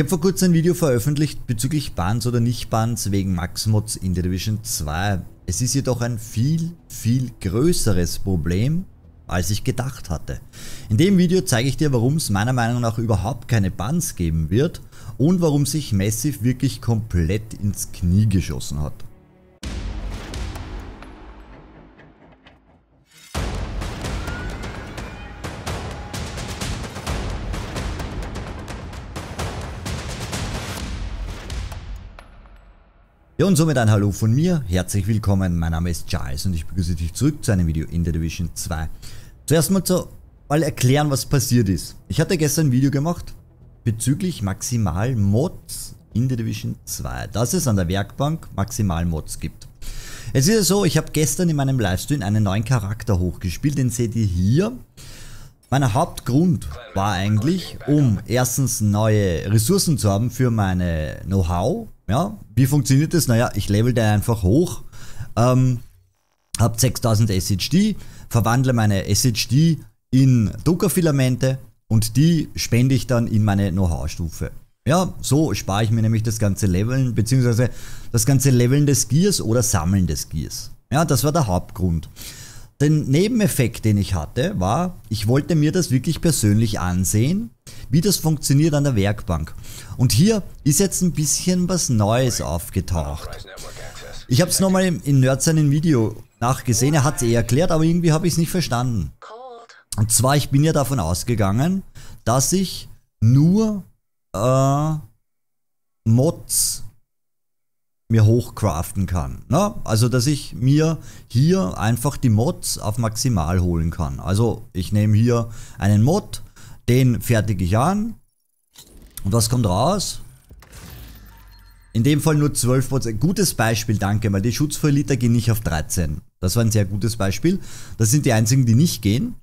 Ich habe vor kurzem ein Video veröffentlicht bezüglich Bans oder Nicht-Bans wegen Max-Mods in The Division 2. Es ist jedoch ein viel, viel größeres Problem, als ich gedacht hatte. In dem Video zeige ich dir, warum es meiner Meinung nach überhaupt keine Bans geben wird und warum sich Massive wirklich komplett ins Knie geschossen hat. Ja und somit ein Hallo von mir, herzlich willkommen, mein Name ist Giles und ich begrüße dich zurück zu einem Video in der Division 2. Zuerst mal, zu, mal erklären, was passiert ist. Ich hatte gestern ein Video gemacht bezüglich maximal Mods in der Division 2, dass es an der Werkbank maximal Mods gibt. Es ist ja so, ich habe gestern in meinem Livestream einen neuen Charakter hochgespielt, den seht ihr hier. Mein Hauptgrund war eigentlich, um erstens neue Ressourcen zu haben für meine Know-how, ja, wie funktioniert das? Naja, ich level den einfach hoch, ähm, habe 6000 SHD, verwandle meine SHD in Druckerfilamente und die spende ich dann in meine Know-how-Stufe. Ja, so spare ich mir nämlich das ganze Leveln, beziehungsweise das ganze Leveln des Gears oder Sammeln des Gears. Ja, das war der Hauptgrund. Den Nebeneffekt, den ich hatte, war, ich wollte mir das wirklich persönlich ansehen, wie das funktioniert an der Werkbank. Und hier ist jetzt ein bisschen was Neues aufgetaucht. Ich habe es nochmal in, Nerd seinen Video nachgesehen, er hat es eh erklärt, aber irgendwie habe ich es nicht verstanden. Und zwar, ich bin ja davon ausgegangen, dass ich nur äh, Mods mir hochcraften kann. Ne? Also, dass ich mir hier einfach die Mods auf maximal holen kann. Also, ich nehme hier einen Mod, den fertige ich an. Und was kommt raus? In dem Fall nur 12%. Gutes Beispiel, danke, weil die Schutz für Liter gehen nicht auf 13. Das war ein sehr gutes Beispiel. Das sind die einzigen, die nicht gehen.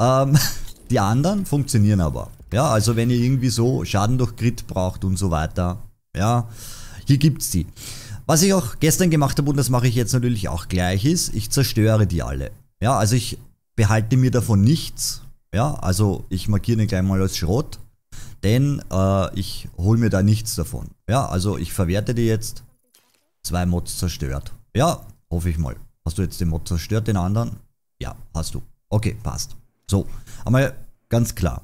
Ähm, die anderen funktionieren aber. Ja, also wenn ihr irgendwie so Schaden durch Grid braucht und so weiter. Ja, hier gibt es die. Was ich auch gestern gemacht habe und das mache ich jetzt natürlich auch gleich ist, ich zerstöre die alle. Ja, also ich behalte mir davon nichts. Ja, also ich markiere den gleich mal als Schrott, denn äh, ich hole mir da nichts davon. Ja, also ich verwerte die jetzt. Zwei Mods zerstört. Ja, hoffe ich mal. Hast du jetzt den Mod zerstört, den anderen? Ja, hast du. Okay, passt. So, einmal ganz klar.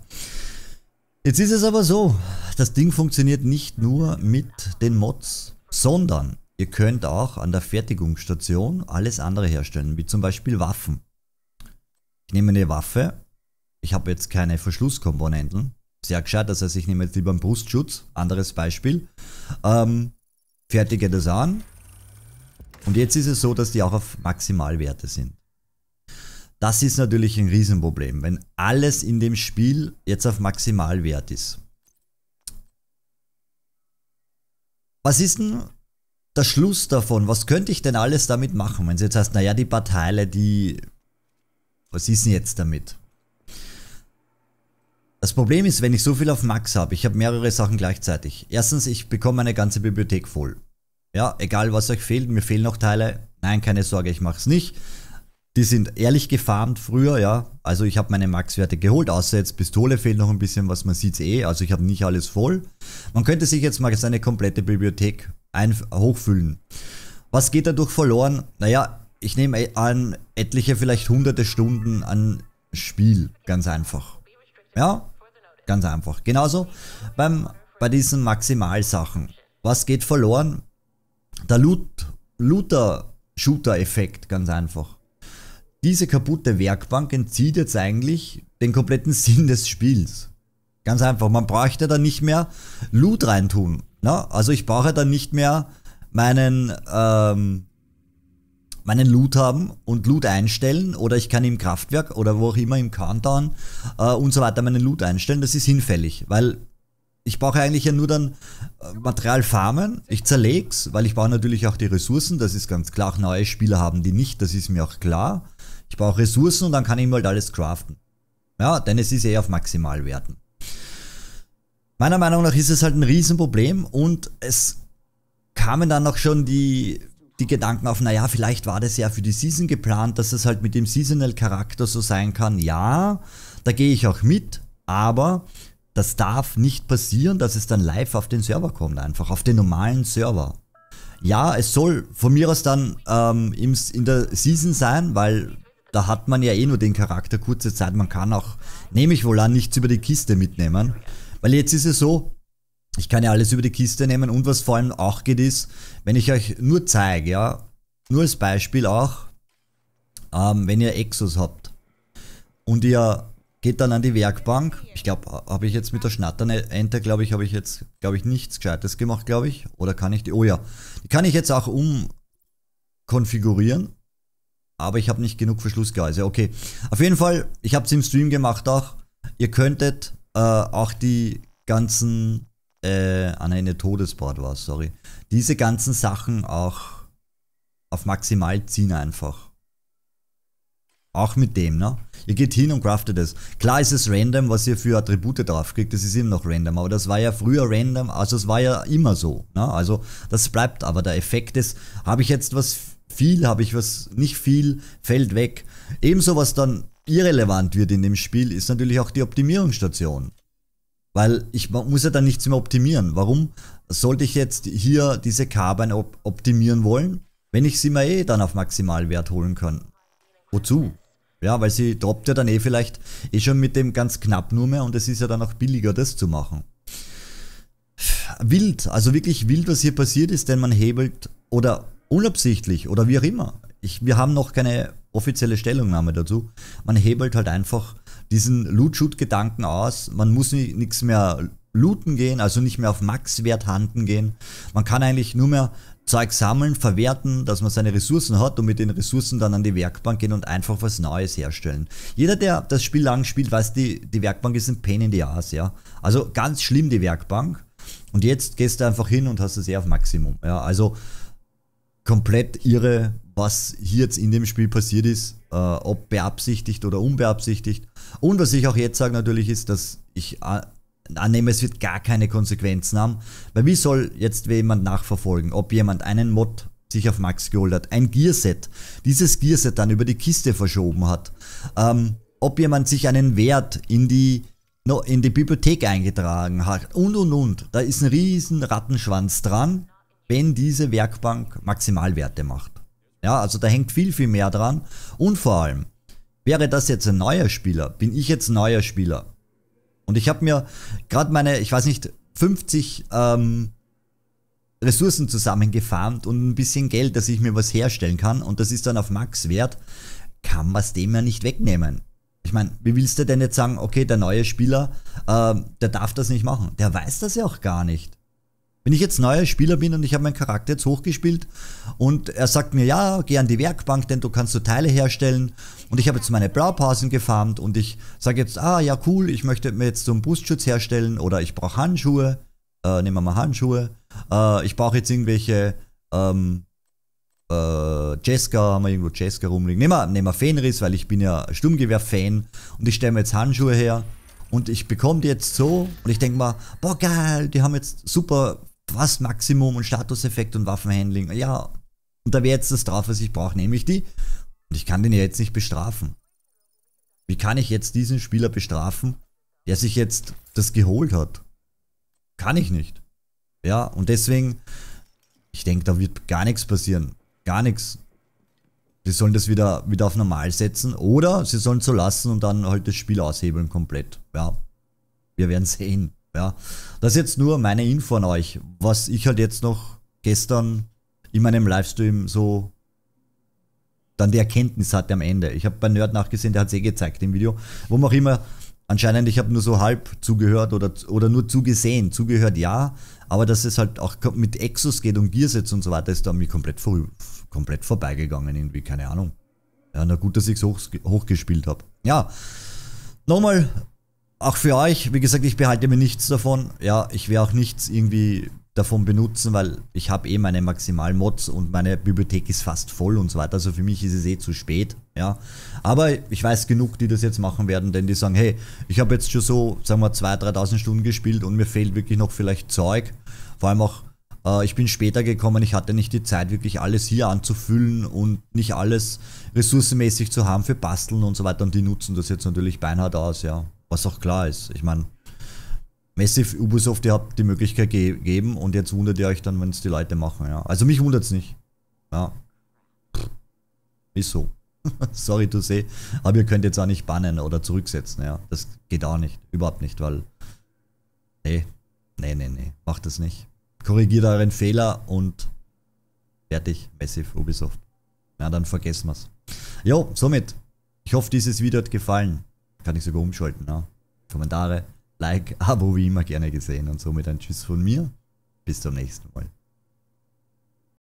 Jetzt ist es aber so, das Ding funktioniert nicht nur mit den Mods, sondern ihr könnt auch an der Fertigungsstation alles andere herstellen, wie zum Beispiel Waffen. Ich nehme eine Waffe, ich habe jetzt keine Verschlusskomponenten, sehr gescheit, das heißt ich nehme jetzt lieber einen Brustschutz, anderes Beispiel, ähm, fertige das an und jetzt ist es so, dass die auch auf Maximalwerte sind. Das ist natürlich ein Riesenproblem, wenn alles in dem Spiel jetzt auf Maximalwert ist. Was ist denn der Schluss davon? Was könnte ich denn alles damit machen, wenn es jetzt heißt, naja, die paar Teile, die... Was ist denn jetzt damit? Das Problem ist, wenn ich so viel auf Max habe, ich habe mehrere Sachen gleichzeitig. Erstens, ich bekomme meine ganze Bibliothek voll. Ja, egal was euch fehlt, mir fehlen noch Teile. Nein, keine Sorge, ich mache es nicht. Die sind ehrlich gefarmt früher, ja. Also ich habe meine Maxwerte geholt, außer jetzt Pistole fehlt noch ein bisschen was, man sieht eh. Also ich habe nicht alles voll. Man könnte sich jetzt mal seine komplette Bibliothek hochfüllen. Was geht dadurch verloren? Naja, ich nehme e-, an, etliche, vielleicht hunderte Stunden an Spiel. Ganz einfach. Ja, ganz einfach. Genauso beim, bei diesen Maximalsachen. Was geht verloren? Der Loot, Looter-Shooter-Effekt, ganz einfach diese kaputte Werkbank entzieht jetzt eigentlich den kompletten Sinn des Spiels. Ganz einfach, man bräuchte dann nicht mehr Loot reintun. Ne? Also ich brauche dann nicht mehr meinen, ähm, meinen Loot haben und Loot einstellen oder ich kann im Kraftwerk oder wo auch immer im Countdown äh, und so weiter meinen Loot einstellen. Das ist hinfällig, weil ich brauche eigentlich ja nur dann äh, Material farmen, ich zerleg's, weil ich brauche natürlich auch die Ressourcen, das ist ganz klar. Auch neue Spieler haben die nicht, das ist mir auch klar brauche Ressourcen und dann kann ich mir halt alles craften. Ja, denn es ist eh auf Maximalwerten. Meiner Meinung nach ist es halt ein Riesenproblem und es kamen dann auch schon die, die Gedanken auf, naja, vielleicht war das ja für die Season geplant, dass es halt mit dem Seasonal-Charakter so sein kann. Ja, da gehe ich auch mit, aber das darf nicht passieren, dass es dann live auf den Server kommt, einfach auf den normalen Server. Ja, es soll von mir aus dann ähm, in der Season sein, weil da hat man ja eh nur den Charakter kurze Zeit. Man kann auch, nehme ich wohl an, nichts über die Kiste mitnehmen. Weil jetzt ist es so, ich kann ja alles über die Kiste nehmen und was vor allem auch geht ist, wenn ich euch nur zeige, ja, nur als Beispiel auch, ähm, wenn ihr Exos habt und ihr geht dann an die Werkbank, ich glaube, habe ich jetzt mit der Schnatternente, ne-, glaube ich, habe ich jetzt, glaube ich, nichts Gescheites gemacht, glaube ich, oder kann ich die, oh ja, die kann ich jetzt auch umkonfigurieren aber ich habe nicht genug Verschlussgehäuse. Okay. Auf jeden Fall, ich habe es im Stream gemacht auch. Ihr könntet äh, auch die ganzen, äh, ah nein, eine Todesbord war sorry. Diese ganzen Sachen auch auf maximal ziehen einfach. Auch mit dem, ne? Ihr geht hin und craftet es. Klar ist es random, was ihr für Attribute drauf kriegt. das ist eben noch random, aber das war ja früher random, also es war ja immer so, ne? Also das bleibt, aber der Effekt ist, habe ich jetzt was viel habe ich was, nicht viel fällt weg. Ebenso was dann irrelevant wird in dem Spiel, ist natürlich auch die Optimierungsstation. Weil ich muss ja dann nichts mehr optimieren. Warum sollte ich jetzt hier diese Carbine op optimieren wollen, wenn ich sie mir eh dann auf Maximalwert holen kann? Wozu? Ja, weil sie droppt ja dann eh vielleicht eh schon mit dem ganz knapp nur mehr und es ist ja dann auch billiger, das zu machen. Wild, also wirklich wild, was hier passiert ist, denn man hebelt oder unabsichtlich oder wie auch immer. Ich, wir haben noch keine offizielle Stellungnahme dazu. Man hebelt halt einfach diesen Loot-Shoot-Gedanken aus. Man muss nichts mehr looten gehen, also nicht mehr auf Max-Wert handen gehen. Man kann eigentlich nur mehr Zeug sammeln, verwerten, dass man seine Ressourcen hat und mit den Ressourcen dann an die Werkbank gehen und einfach was Neues herstellen. Jeder, der das Spiel lang spielt, weiß, die, die Werkbank ist ein Pain in the Ass, ja. Also ganz schlimm die Werkbank. Und jetzt gehst du einfach hin und hast es eher auf Maximum. Ja, also komplett irre, was hier jetzt in dem Spiel passiert ist, äh, ob beabsichtigt oder unbeabsichtigt. Und was ich auch jetzt sage natürlich ist, dass ich äh, annehme, es wird gar keine Konsequenzen haben, weil wie soll jetzt jemand nachverfolgen, ob jemand einen Mod sich auf Max geholt hat, ein Gearset, dieses Gearset dann über die Kiste verschoben hat, ähm, ob jemand sich einen Wert in die in die Bibliothek eingetragen hat und und und. Da ist ein riesen Rattenschwanz dran wenn diese Werkbank Maximalwerte macht. Ja, also da hängt viel, viel mehr dran. Und vor allem, wäre das jetzt ein neuer Spieler, bin ich jetzt ein neuer Spieler. Und ich habe mir gerade meine, ich weiß nicht, 50 ähm, Ressourcen zusammengefarmt und ein bisschen Geld, dass ich mir was herstellen kann und das ist dann auf Max wert, kann man es dem ja nicht wegnehmen. Ich meine, wie willst du denn jetzt sagen, okay, der neue Spieler, äh, der darf das nicht machen? Der weiß das ja auch gar nicht. Wenn ich jetzt neuer Spieler bin und ich habe meinen Charakter jetzt hochgespielt und er sagt mir, ja, geh an die Werkbank, denn du kannst so Teile herstellen und ich habe jetzt meine Blaupausen gefarmt und ich sage jetzt, ah ja cool, ich möchte mir jetzt so einen Brustschutz herstellen oder ich brauche Handschuhe, äh, nehmen wir mal Handschuhe, äh, ich brauche jetzt irgendwelche ähm, äh, Jessica, haben wir irgendwo Jessica rumliegen, nehmen wir, nehmen wir Fenris, weil ich bin ja Sturmgewehr-Fan und ich stelle mir jetzt Handschuhe her und ich bekomme die jetzt so und ich denke mal, boah geil, die haben jetzt super was Maximum und Statuseffekt und Waffenhandling. Ja, und da wäre jetzt das drauf, was ich brauche, nämlich die. Und ich kann den ja jetzt nicht bestrafen. Wie kann ich jetzt diesen Spieler bestrafen, der sich jetzt das geholt hat? Kann ich nicht. Ja, und deswegen, ich denke, da wird gar nichts passieren. Gar nichts. Sie sollen das wieder, wieder auf normal setzen oder sie sollen es so lassen und dann halt das Spiel aushebeln komplett. Ja, wir werden sehen. Ja. Das ist jetzt nur meine Info an euch, was ich halt jetzt noch gestern in meinem Livestream so dann die Erkenntnis hatte am Ende. Ich habe bei Nerd nachgesehen, der hat es eh gezeigt im Video. Warum auch immer, anscheinend, ich habe nur so halb zugehört oder, oder nur zugesehen. Zugehört ja, aber dass es halt auch mit Exos geht und Gearsets und so weiter, ist da mir komplett, vor, komplett vorbeigegangen irgendwie, keine Ahnung. Ja, na gut, dass ich es hoch, hochgespielt habe. Ja, nochmal auch für euch, wie gesagt, ich behalte mir nichts davon. Ja, ich werde auch nichts irgendwie davon benutzen, weil ich habe eh meine Maximalmods und meine Bibliothek ist fast voll und so weiter. Also für mich ist es eh zu spät, ja. Aber ich weiß genug, die das jetzt machen werden, denn die sagen, hey, ich habe jetzt schon so, sagen wir, 2.000, 3.000 Stunden gespielt und mir fehlt wirklich noch vielleicht Zeug. Vor allem auch, äh, ich bin später gekommen, ich hatte nicht die Zeit, wirklich alles hier anzufüllen und nicht alles ressourcenmäßig zu haben für Basteln und so weiter. Und die nutzen das jetzt natürlich beinhart aus, ja. Was auch klar ist. Ich meine, Massive Ubisoft, ihr habt die Möglichkeit gegeben und jetzt wundert ihr euch dann, wenn es die Leute machen, ja. Also mich wundert es nicht. Ja. Ist so. Sorry to say. Aber ihr könnt jetzt auch nicht bannen oder zurücksetzen, ja. Das geht auch nicht. Überhaupt nicht, weil. Nee. Nee, nee, nee. Macht das nicht. Korrigiert euren Fehler und fertig. Massive Ubisoft. Ja, dann vergessen wir's. Jo, somit. Ich hoffe, dieses Video hat gefallen. Kann ich sogar umschalten. Ne? Kommentare, Like, Abo wie immer gerne gesehen und somit ein Tschüss von mir. Bis zum nächsten Mal.